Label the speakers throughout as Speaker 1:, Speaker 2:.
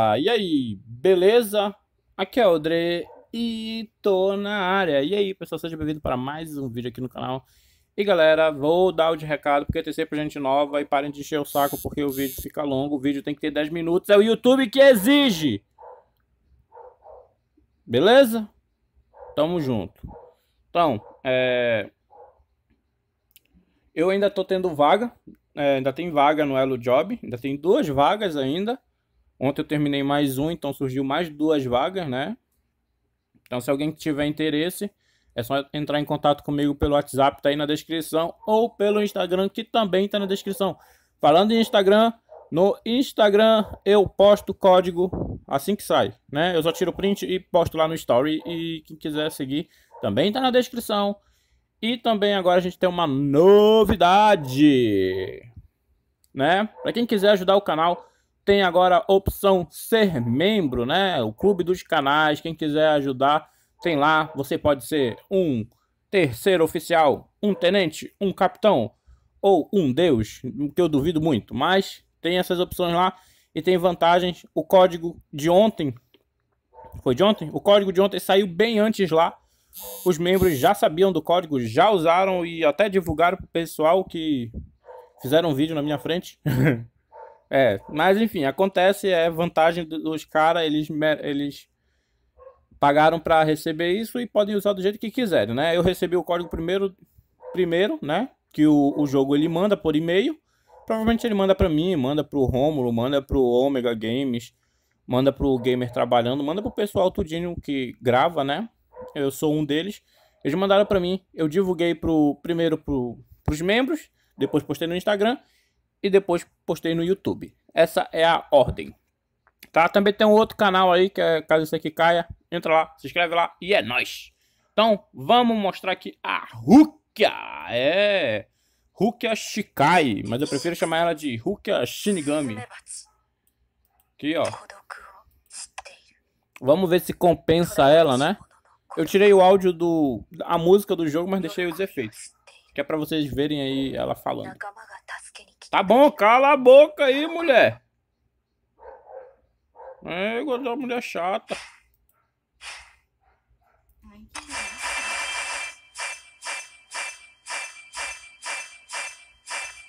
Speaker 1: Ah, e aí, beleza? Aqui é o Dre e tô na área. E aí, pessoal, seja bem-vindo para mais um vídeo aqui no canal. E galera, vou dar o de recado porque tem sempre gente nova e parem de encher o saco porque o vídeo fica longo. O vídeo tem que ter 10 minutos, é o YouTube que exige! Beleza? Tamo junto. Então, é... Eu ainda tô tendo vaga, é, ainda tem vaga no Elo Job, ainda tem duas vagas ainda. Ontem eu terminei mais um, então surgiu mais duas vagas, né? Então, se alguém tiver interesse, é só entrar em contato comigo pelo WhatsApp, tá aí na descrição, ou pelo Instagram, que também tá na descrição. Falando em Instagram, no Instagram eu posto código assim que sai, né? Eu só tiro print e posto lá no Story. E quem quiser seguir, também tá na descrição. E também agora a gente tem uma novidade, né? Para quem quiser ajudar o canal, tem agora a opção ser membro, né? O Clube dos Canais. Quem quiser ajudar, tem lá. Você pode ser um terceiro oficial, um tenente, um capitão ou um deus, que eu duvido muito. Mas tem essas opções lá e tem vantagens. O código de ontem foi de ontem? O código de ontem saiu bem antes lá. Os membros já sabiam do código, já usaram e até divulgaram pro pessoal que fizeram um vídeo na minha frente. É, mas enfim, acontece, é vantagem dos caras, eles, eles pagaram para receber isso e podem usar do jeito que quiserem, né? Eu recebi o código primeiro, primeiro né? Que o, o jogo ele manda por e-mail. Provavelmente ele manda para mim, manda pro Romulo, manda pro Omega Games, manda pro Gamer Trabalhando, manda pro pessoal tudinho que grava, né? Eu sou um deles. Eles mandaram para mim, eu divulguei pro primeiro pro, pros membros, depois postei no Instagram e depois postei no YouTube. Essa é a ordem. Tá? Também tem um outro canal aí que é caso isso aqui caia. Entra lá, se inscreve lá e é nóis. Então, vamos mostrar aqui a Rukia. É. Rukia Shikai. Mas eu prefiro chamar ela de Rukia Shinigami. Aqui, ó. Vamos ver se compensa ela, né? Eu tirei o áudio do. a música do jogo, mas deixei os efeitos. Que é pra vocês verem aí ela falando. Tá bom, cala a boca aí, mulher. É, igual uma mulher chata.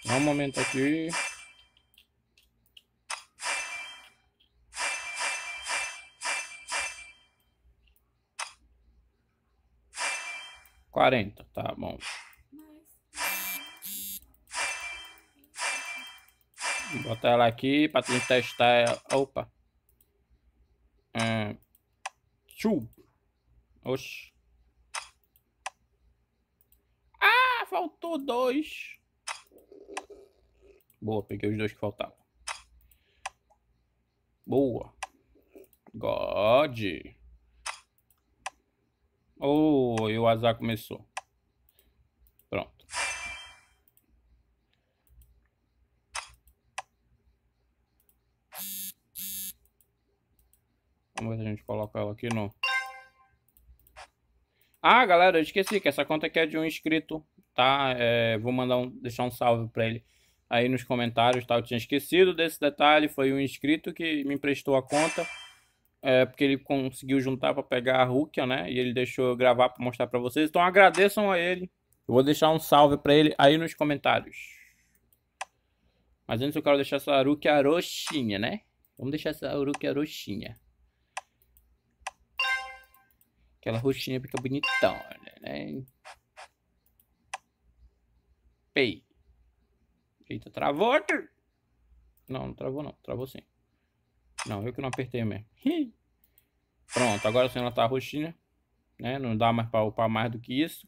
Speaker 1: Dá um momento aqui. Quarenta, tá bom. Vou botar ela aqui para testar ela. Opa. Hum. Tchum. Oxi. Ah, faltou dois. Boa, peguei os dois que faltavam. Boa. God. Oh, e o azar começou. Vamos ver se a gente coloca ela aqui no... Ah, galera, eu esqueci que essa conta aqui é de um inscrito, tá? É, vou mandar um, deixar um salve pra ele aí nos comentários, tá? Eu tinha esquecido desse detalhe, foi um inscrito que me emprestou a conta. É, porque ele conseguiu juntar para pegar a Rukia, né? E ele deixou eu gravar para mostrar para vocês. Então agradeçam a ele. Eu vou deixar um salve para ele aí nos comentários. Mas antes eu quero deixar essa Rukia roxinha, né? Vamos deixar essa Rukia roxinha. Aquela roxinha fica bonitona, né? Pei. Eita, travou. Não, não travou não. Travou sim. Não, eu que não apertei mesmo. Pronto, agora sim ela tá roxinha. Né? Não dá mais para upar mais do que isso.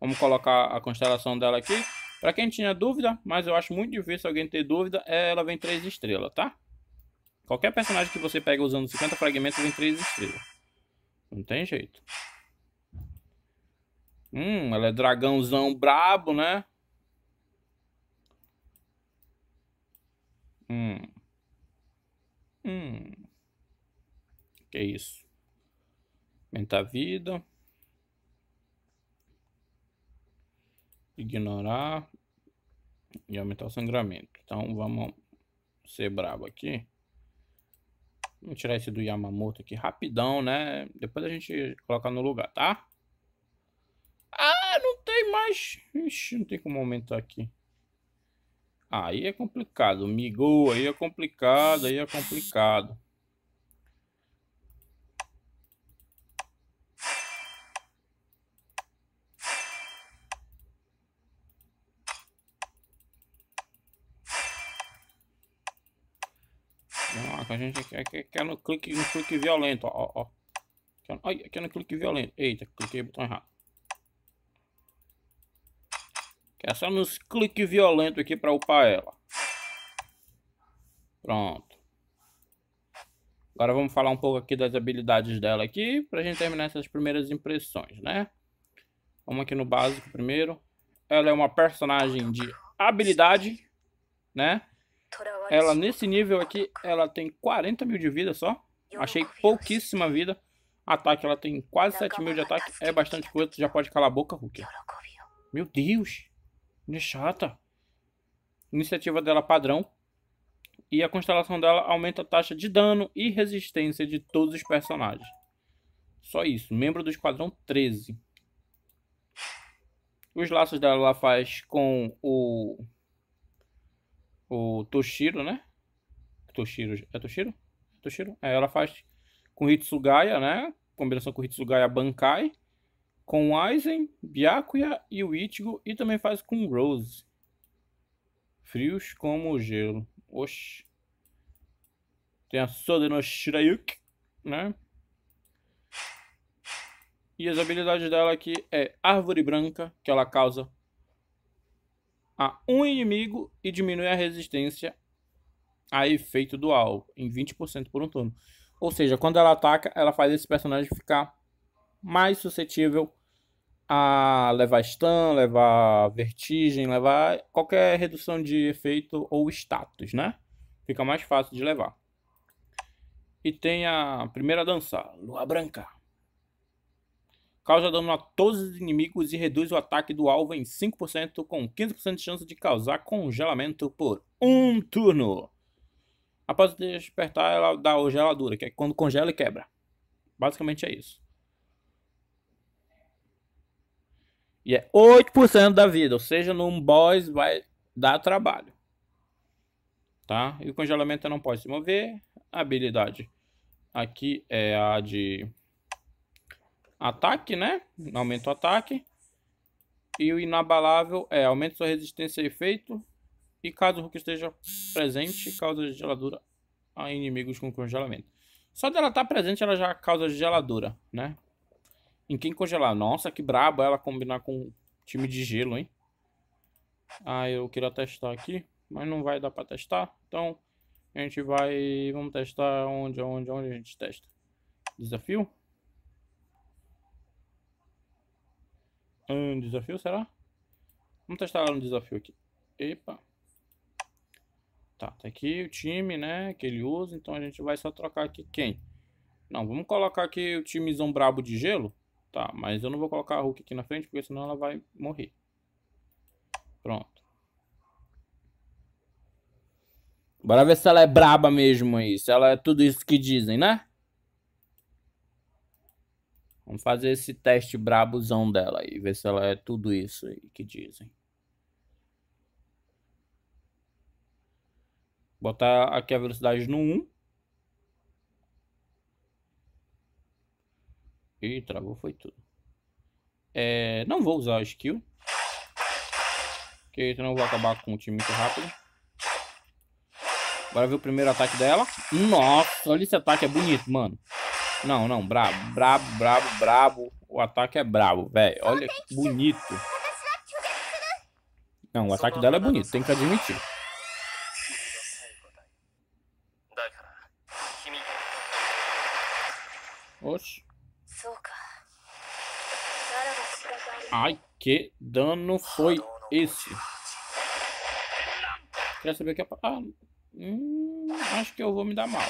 Speaker 1: Vamos colocar a constelação dela aqui. Para quem tinha dúvida, mas eu acho muito difícil alguém ter dúvida, é, ela vem 3 estrelas, tá? Qualquer personagem que você pega usando 50 fragmentos vem 3 estrelas. Não tem jeito. Hum, ela é dragãozão brabo, né? Hum. Hum. Que isso? Aumentar a vida. Ignorar. E aumentar o sangramento. Então vamos ser brabo aqui. Vou tirar esse do Yamamoto aqui rapidão, né? Depois a gente coloca no lugar, tá? Ah, não tem mais. Ixi, não tem como aumentar aqui. Aí é complicado. Migou, aí é complicado, aí é complicado. a gente quer aqui, é no clique, no clique violento, ó, ó. Aqui, é é no clique violento. Eita, cliquei no botão errado. quer só nos clique violento aqui para upar ela. Pronto. Agora vamos falar um pouco aqui das habilidades dela aqui, pra gente terminar essas primeiras impressões, né? Vamos aqui no básico primeiro. Ela é uma personagem de habilidade, né? Ela nesse nível aqui, ela tem 40 mil de vida só. Achei pouquíssima vida. Ataque, ela tem quase 7 mil de tá ataque. É bastante coisa, já pode calar a boca, Hulk. Meu Deus. Que chata. Iniciativa dela padrão. E a constelação dela aumenta a taxa de dano e resistência de todos os personagens. Só isso. Membro do esquadrão 13. Os laços dela ela faz com o o Toshiro, né? Toshiro, é Toshiro? Toshiro? É, ela faz com Hitsugaya, né? Combinação com Hitsugaya Bankai, com Aizen, Byakuya e o Ichigo, e também faz com Rose. Frios como o gelo. Oxi. Tem a Soda Shirayuki, né? E as habilidades dela aqui é Árvore Branca, que ela causa a um inimigo e diminui a resistência a efeito dual em 20% por um turno. Ou seja, quando ela ataca, ela faz esse personagem ficar mais suscetível a levar stun, levar vertigem, levar qualquer redução de efeito ou status, né? Fica mais fácil de levar. E tem a primeira dança, Lua Branca causa dano a todos os inimigos e reduz o ataque do alvo em 5%, com 15% de chance de causar congelamento por um turno. Após despertar, ela dá o geladura, que é quando congela e quebra. Basicamente é isso. E é 8% da vida, ou seja, num boss vai dar trabalho. Tá? E o congelamento não pode se mover. A habilidade aqui é a de ataque, né? Aumenta o ataque. E o inabalável é aumenta sua resistência a efeito. E caso o Hulk esteja presente, causa geladura a inimigos com congelamento. Só dela estar tá presente, ela já causa geladura, né? Em quem congelar? Nossa, que brabo ela combinar com time de gelo, hein? Ah, eu queria testar aqui, mas não vai dar pra testar. Então, a gente vai... Vamos testar onde, onde, onde a gente testa. Desafio? Um desafio, será? Vamos testar um desafio aqui. Epa. Tá, tá aqui o time, né, que ele usa. Então a gente vai só trocar aqui quem? Não, vamos colocar aqui o timezão brabo de gelo. Tá, mas eu não vou colocar a Hulk aqui na frente, porque senão ela vai morrer. Pronto. Bora ver se ela é braba mesmo aí. Se ela é tudo isso que dizem, né? Vamos fazer esse teste brabuzão dela e ver se ela é tudo isso aí que dizem. Botar aqui a velocidade no 1. E travou, foi tudo. É, não vou usar a skill. Porque senão eu vou acabar com o time muito rápido. Agora ver o primeiro ataque dela. Nossa, olha esse ataque, é bonito, mano. Não, não, brabo, brabo, brabo, brabo. O ataque é brabo, velho. Olha que bonito. Não, o ataque dela é bonito, tem que admitir. Oxi. Ai, que dano foi esse? Quer saber o que é... Ah, hum, acho que eu vou me dar mal.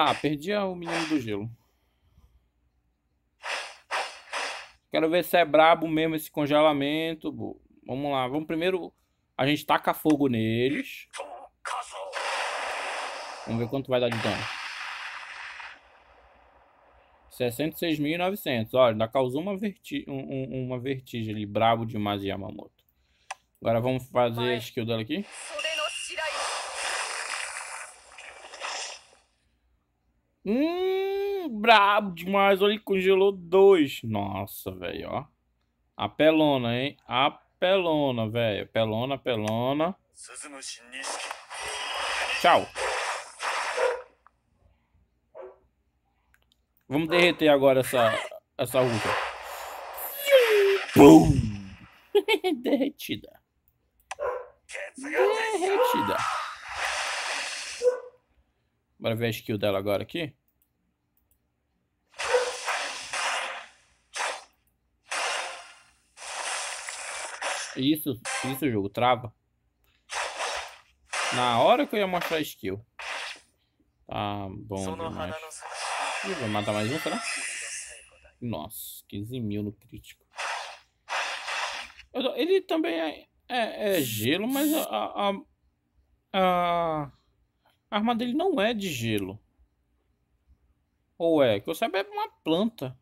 Speaker 1: Ah, perdi o menino do gelo. Quero ver se é brabo mesmo esse congelamento. Vamos lá, vamos primeiro. A gente taca fogo neles. Vamos ver quanto vai dar de dano. 66.900. Olha, ainda causou uma, verti um, um, uma vertigem ali. Brabo demais, Yamamoto. Agora vamos fazer a skill dela aqui. Hum, brabo demais. Olha, congelou dois. Nossa, velho, ó. Apelona, hein? Apelona, velho. Pelona, pelona. Tchau. Vamos derreter agora essa, essa uva. Derretida. Derretida. Bora ver a skill dela agora aqui. Isso, isso o jogo trava. Na hora que eu ia mostrar a skill. Tá bom demais. Ih, vai matar mais um, será? Nossa, 15 mil no crítico. Ele também é, é, é gelo, mas a, a, a, a arma dele não é de gelo. Ou é? Que eu saiba é uma planta.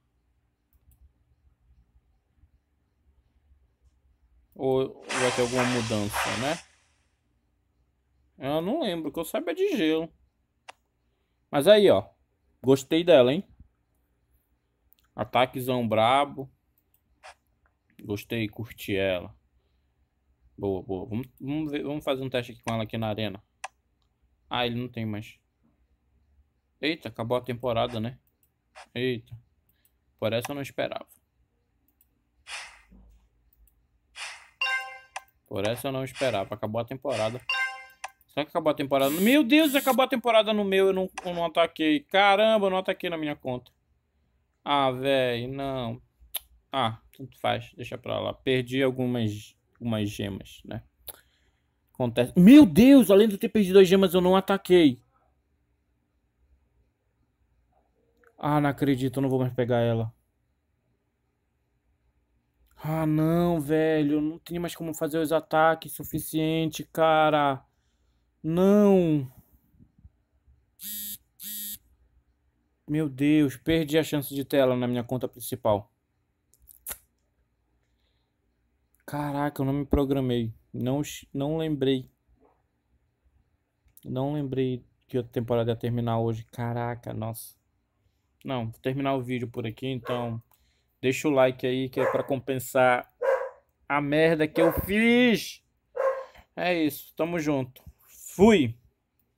Speaker 1: Ou vai ter alguma mudança, né? Eu não lembro, que eu saiba é de gelo. Mas aí, ó. Gostei dela, hein? Ataquezão brabo. Gostei, curti ela. Boa, boa. Vamos, vamos, ver, vamos fazer um teste aqui com ela aqui na arena. Ah, ele não tem mais. Eita, acabou a temporada, né? Eita. Por essa eu não esperava. Por essa eu não esperava. Acabou a temporada. Será que acabou a temporada? Meu Deus, acabou a temporada no meu. Eu não, eu não ataquei. Caramba, eu não ataquei na minha conta. Ah, velho, não. Ah, tanto faz. Deixa pra lá. Perdi algumas, algumas gemas, né? Acontece. Meu Deus, além de ter perdido as gemas, eu não ataquei. Ah, não acredito, eu não vou mais pegar ela. Ah, não, velho. não tenho mais como fazer os ataques suficiente, cara. Não. Meu Deus, perdi a chance de tela na minha conta principal. Caraca, eu não me programei. Não, não lembrei. Não lembrei que a temporada ia terminar hoje. Caraca, nossa. Não, vou terminar o vídeo por aqui, então deixa o like aí que é para compensar a merda que eu fiz. É isso, tamo junto. Fui.